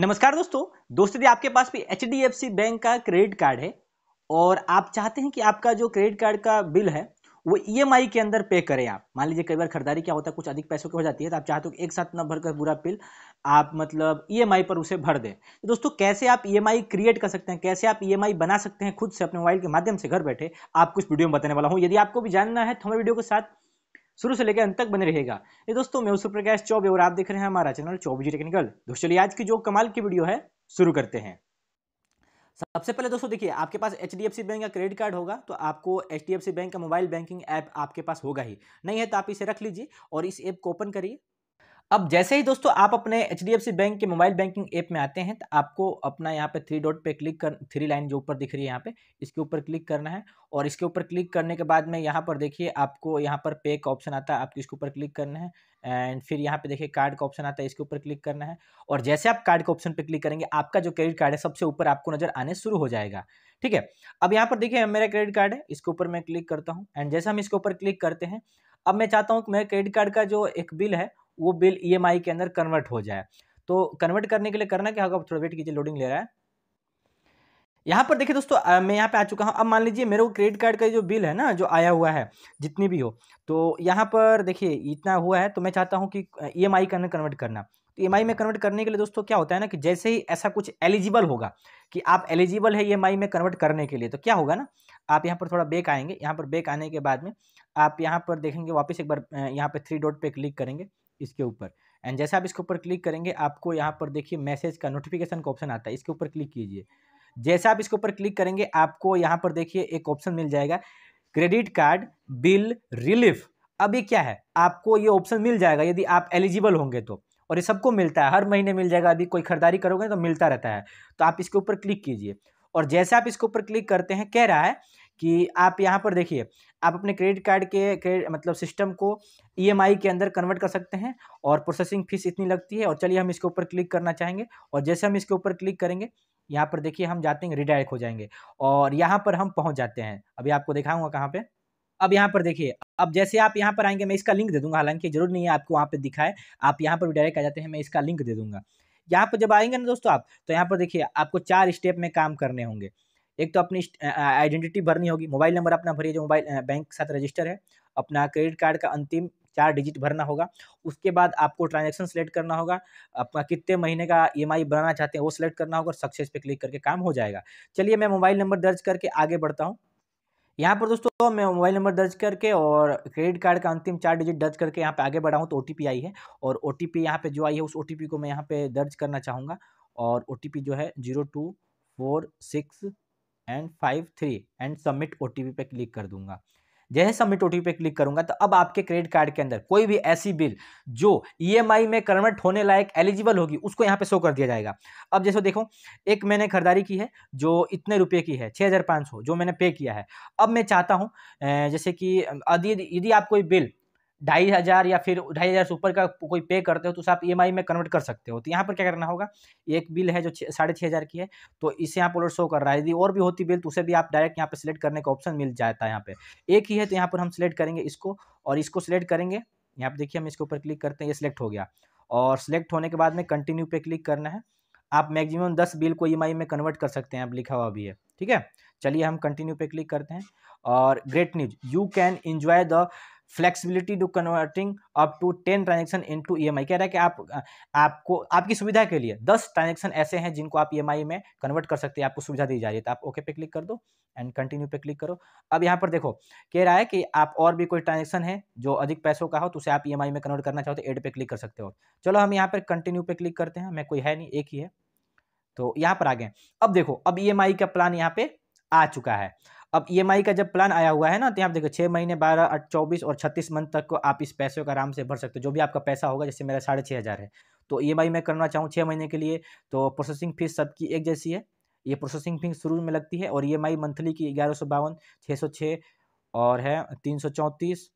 नमस्कार दोस्तों दोस्तों यदि आपके पास भी एच बैंक का क्रेडिट कार्ड है और आप चाहते हैं कि आपका जो क्रेडिट कार्ड का बिल है वो ई e के अंदर पे करें आप मान लीजिए कई बार खरीदारी क्या होता है कुछ अधिक पैसों की हो जाती है तो आप चाहते हो एक साथ न भरकर पूरा बिल आप मतलब ई e पर उसे भर दें तो दोस्तों कैसे आप ई e क्रिएट कर सकते हैं कैसे आप ई बना सकते हैं खुद से अपने मोबाइल के माध्यम से घर बैठे आप कुछ वीडियो में बताने वाला हूँ यदि आपको भी जानना है तो हमारे वीडियो के साथ शुरू से लेकर अंत तक बने रहेगा ये दोस्तों मैं सूर्य प्रकाश चौबे और आप देख रहे हैं हमारा चैनल चौबीजी टेक्निकल दोस्तों चलिए आज की जो कमाल की वीडियो है शुरू करते हैं सबसे पहले दोस्तों देखिए आपके पास एच बैंक का क्रेडिट कार्ड होगा तो आपको एच बैंक का मोबाइल बैंकिंग ऐप आपके पास होगा ही नहीं है तो आप इसे रख लीजिए और इस ऐप को ओपन करिए अब जैसे ही दोस्तों आप अपने एच बैंक के मोबाइल बैंकिंग ऐप में आते हैं तो आपको अपना यहाँ पे थ्री डॉट पे क्लिक कर थ्री लाइन जो ऊपर दिख रही है यहाँ पे इसके ऊपर क्लिक करना है और इसके ऊपर क्लिक करने के बाद में यहाँ पर देखिए आपको यहाँ पर पे का ऑप्शन आता है आपको इसके ऊपर क्लिक करना है एंड फिर यहाँ पे देखिए कार्ड का ऑप्शन आता है इसके ऊपर क्लिक करना है और जैसे आप कार्ड के ऑप्शन पर क्लिक करेंगे आपका जो क्रेडिट कार्ड है सबसे ऊपर आपको नज़र आने शुरू हो जाएगा ठीक है अब यहाँ पर देखिए मेरा क्रेडिट कार्ड है इसके ऊपर मैं क्लिक करता हूँ एंड जैसे हम इसके ऊपर क्लिक करते हैं अब मैं चाहता हूँ कि मेरे क्रेडिट कार्ड का जो एक बिल है वो बिल ई e के अंदर कन्वर्ट हो जाए तो कन्वर्ट करने के लिए करना क्या होगा थोड़ा वेट कीजिए लोडिंग ले रहा है यहाँ पर देखिए दोस्तों आ, मैं यहाँ पे आ चुका हूँ अब मान लीजिए मेरे को क्रेडिट कार्ड का जो बिल है ना जो आया हुआ है जितनी भी हो तो यहाँ पर देखिए इतना हुआ है तो मैं चाहता हूँ कि ई एम आई अंदर कन्वर्ट करना तो ई e में कन्वर्ट करने के लिए दोस्तों क्या होता है ना कि जैसे ही ऐसा कुछ एलिजिबल होगा कि आप एलिजिबल है ई e में कन्वर्ट करने के लिए तो क्या होगा ना आप यहाँ पर थोड़ा बेक आएंगे यहाँ पर बेक आने के बाद में आप यहाँ पर देखेंगे वापस एक बार यहाँ पर थ्री डॉट पर क्लिक करेंगे इसके ऊपर एंड जैसे आप इसके ऊपर क्लिक करेंगे आपको यहाँ पर देखिए मैसेज का नोटिफिकेशन का ऑप्शन आता है इसके ऊपर क्लिक कीजिए जैसे आप इसके ऊपर क्लिक करेंगे आपको यहाँ पर देखिए एक ऑप्शन मिल जाएगा क्रेडिट कार्ड बिल रिलीफ अब ये क्या है आपको ये ऑप्शन मिल जाएगा यदि आप एलिजिबल होंगे तो और ये सबको मिलता है हर महीने मिल जाएगा अभी कोई खरीदारी करोगे तो मिलता रहता है तो आप इसके ऊपर क्लिक कीजिए और जैसे आप इसके ऊपर क्लिक करते हैं कह रहा है कि आप यहाँ पर देखिए आप अपने क्रेडिट कार्ड के मतलब सिस्टम को ईएमआई e के अंदर कन्वर्ट कर सकते हैं और प्रोसेसिंग फीस इतनी लगती है और चलिए हम इसके ऊपर क्लिक करना चाहेंगे और जैसे हम इसके ऊपर क्लिक करेंगे यहाँ पर देखिए हम जाते हैं रिडायरेक्ट हो जाएंगे और यहाँ पर हम पहुँच जाते हैं अभी आपको दिखाऊँगा कहाँ पर अब यहाँ पर देखिए अब जैसे आप यहाँ पर आएंगे मैं इसका लिंक दे दूंगा हालांकि जरूर नहीं है आपको वहाँ पर दिखाए आप यहाँ पर डायरेक्ट आ जाते हैं मैं इसका लिंक दे दूंगा यहाँ पर जब आएंगे ना दोस्तों आप तो यहाँ पर देखिए आपको चार स्टेप में काम करने होंगे एक तो अपनी आइडेंटिटी भरनी होगी मोबाइल नंबर अपना भरिए जो मोबाइल बैंक के साथ रजिस्टर है अपना क्रेडिट कार्ड का अंतिम चार डिजिट भरना होगा उसके बाद आपको ट्रांजेक्शन सेलेक्ट करना होगा आपका कितने महीने का आई e बनाना चाहते हैं वो सिलेक्ट करना होगा और सक्सेस पे क्लिक करके काम हो जाएगा चलिए मैं मोबाइल नंबर दर्ज करके आगे बढ़ता हूँ यहाँ पर दोस्तों मैं मोबाइल नंबर दर्ज करके और क्रेडिट कार्ड का अंतिम चार डिजिट दर्ज करके यहाँ पे आगे बढ़ा हूँ तो ओ आई है और ओ टी यहाँ पे जो आई है उस ओ को मैं यहाँ पे दर्ज करना चाहूँगा और ओ जो है zero two four six and five three and submit O T पे क्लिक कर दूंगा जैसे सबमिट ओ टी पे क्लिक करूंगा तो अब आपके क्रेडिट कार्ड के अंदर कोई भी ऐसी बिल जो आई e में कन्वर्ट होने लायक एलिजिबल होगी उसको यहाँ पे शो कर दिया जाएगा अब जैसे देखो एक मैंने खरीदारी की है जो इतने रुपए की है छः हज़ार पाँच सौ जो मैंने पे किया है अब मैं चाहता हूँ जैसे कि यदि आप कोई बिल ढाई हज़ार या फिर ढाई हज़ार से ऊपर का कोई पे करते हो तो उसे आप ई e में कन्वर्ट कर सकते हो तो यहाँ पर क्या करना होगा एक बिल है जो साढ़े छः हज़ार की है तो इसे यहाँ पर शो कर रहा है यदि और भी होती बिल तो उसे भी आप डायरेक्ट यहाँ पर सिलेक्ट करने का ऑप्शन मिल जाता है यहाँ पर एक ही है तो यहाँ पर हम सिलेक्ट करेंगे इसको और इसको सिलेक्ट करेंगे यहाँ पर देखिए हम इसके ऊपर क्लिक करते हैं ये सिलेक्ट हो गया और सिलेक्ट होने के बाद में कंटिन्यू पे क्लिक करना है आप मैक्सिमम दस बिल को ई e में कन्वर्ट कर सकते हैं आप लिखा हुआ भी है ठीक है चलिए हम कंटिन्यू पे क्लिक करते हैं और great news you can enjoy the flexibility to converting up to ten transaction in to E कह रहा है कि आप आपको आपकी सुविधा के लिए दस ट्रांजेक्शन ऐसे हैं जिनको आप ई e में कन्वर्ट कर सकते हैं आपको सुविधा दी जा रही है तो आप ओके पे क्लिक कर दो एंड कंटिन्यू पे क्लिक करो अब यहाँ पर देखो कह रहा है कि आप और भी कोई ट्रांजेक्शन है जो अधिक पैसों का हो तो उसे आप ई e में कन्वर्ट करना चाहो तो एड पे क्लिक कर सकते हो चलो हम यहाँ पर कंटिन्यू पे क्लिक करते हैं मैं कोई है नहीं एक ही है तो यहाँ पर आ गए अब देखो अब ई e का प्लान यहाँ पे आ चुका है अब ई e का जब प्लान आया हुआ है ना तो यहाँ आप देखो छः महीने बारह चौबीस और छत्तीस मंथ तक को आप इस पैसे को आराम से भर सकते हो जो भी आपका पैसा होगा जैसे मेरा साढ़े छः हज़ार है तो ई e मैं करना चाहूँ छः महीने के लिए तो प्रोसेसिंग फ़ीस सबकी एक जैसी है ये प्रोसेसिंग फीस शुरू में लगती है और ई e मंथली की ग्यारह सौ बावन छः सौ छः और है तीन सौ चौंतीस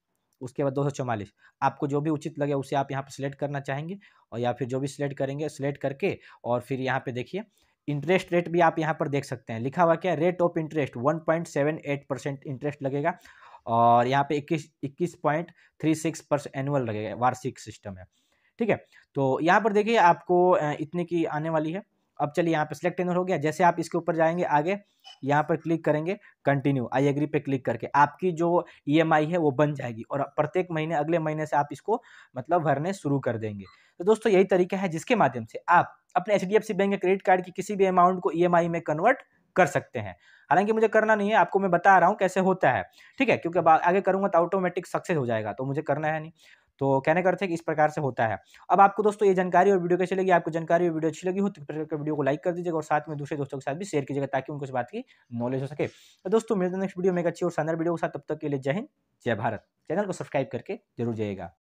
उसके बाद दो सौ चौवालीस आपको जो भी उचित लगे उसे आप यहाँ पर सिलेक्ट करना चाहेंगे और या फिर जो भी सिलेक्ट करेंगे सिलेक्ट करके और फिर यहाँ पर देखिए इंटरेस्ट रेट भी आप यहाँ पर देख सकते हैं लिखा हुआ क्या rate of interest 1.78 percent interest लगेगा और यहाँ पे 21 21.36 परसेंट एनुअल लगेगा वार्षिक सिस्टम है ठीक है तो यहाँ पर देखिए आपको इतने की आने वाली है अब चलिए यहाँ पे सिलेक्ट एनुअल हो गया जैसे आप इसके ऊपर जाएंगे आगे यहाँ पर क्लिक करेंगे कंटिन्यू आई एग्री पे क्लिक करके आपकी जो ईएमआई e है वो बन जाएगी और प्रत्येक महीने अगले महीने से आप इसको मतलब भरने शुरू कर देंगे तो दोस्तों यही तरीका है जिसके माध्यम से आप अपने H D F C bank के क्रेडिट कार्ड की किसी भी अमाउंट को ई e में कन्वर्ट कर सकते हैं हालांकि मुझे करना नहीं है आपको मैं बता रहा हूँ कैसे होता है ठीक है क्योंकि आगे करूँगा तो ऑटोमेटिक सक्सेस हो जाएगा तो मुझे करना है नहीं तो कहने करते हैं कि इस प्रकार से होता है अब आपको दोस्तों ये जानकारी और वीडियो कैसी लगी आपको जानकारी और वीडियो अच्छी लगी हो तो वीडियो को लाइक कर दीजिएगा और साथ में दूसरे दोस्तों के साथ भी शेयर कीजिएगा ताकि उनको इस बात की नॉलेज हो सके तो दोस्तों मिलते नेक्स्ट वीडियो में एक अच्छी और शानदार वीडियो के साथ तब तक के लिए जय हिंद जय भारत चैनल को सब्सक्राइब करके जरूर जाइएगा